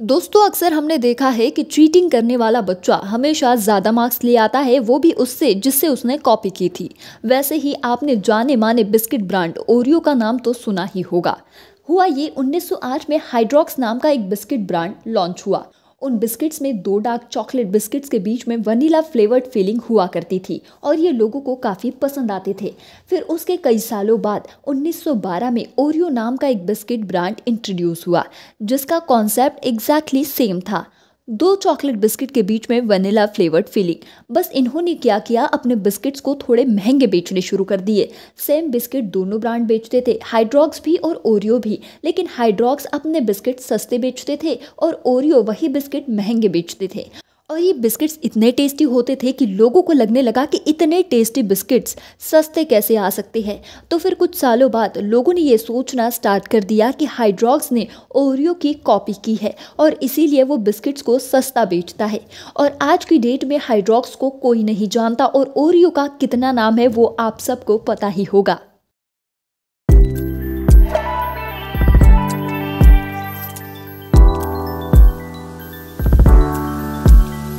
दोस्तों अक्सर हमने देखा है कि चीटिंग करने वाला बच्चा हमेशा ज़्यादा मार्क्स ले आता है वो भी उससे जिससे उसने कॉपी की थी वैसे ही आपने जाने माने बिस्किट ब्रांड ओरियो का नाम तो सुना ही होगा हुआ ये 1908 में हाइड्रॉक्स नाम का एक बिस्किट ब्रांड लॉन्च हुआ उन बिस्किट्स में दो डार्क चॉकलेट बिस्किट्स के बीच में वनीला फ्लेवर्ड फीलिंग हुआ करती थी और ये लोगों को काफ़ी पसंद आते थे फिर उसके कई सालों बाद 1912 में ओरियो नाम का एक बिस्किट ब्रांड इंट्रोड्यूस हुआ जिसका कॉन्सेप्ट एग्जैक्टली सेम था दो चॉकलेट बिस्किट के बीच में वनीला फ्लेवर्ड फिलिंग बस इन्होंने क्या किया अपने बिस्किट्स को थोड़े महंगे बेचने शुरू कर दिए सेम बिस्किट दोनों ब्रांड बेचते थे हाइड्रॉक्स भी और ओरियो भी लेकिन हाइड्रॉक्स अपने बिस्किट सस्ते बेचते थे और ओरियो वही बिस्किट महंगे बेचते थे और ये बिस्किट्स इतने टेस्टी होते थे कि लोगों को लगने लगा कि इतने टेस्टी बिस्किट्स सस्ते कैसे आ सकते हैं तो फिर कुछ सालों बाद लोगों ने ये सोचना स्टार्ट कर दिया कि हाइड्रॉक्स ने ओरियो की कॉपी की है और इसीलिए वो बिस्किट्स को सस्ता बेचता है और आज की डेट में हाइड्रॉक्स को कोई नहीं जानता और ओरियो का कितना नाम है वो आप सबको पता ही होगा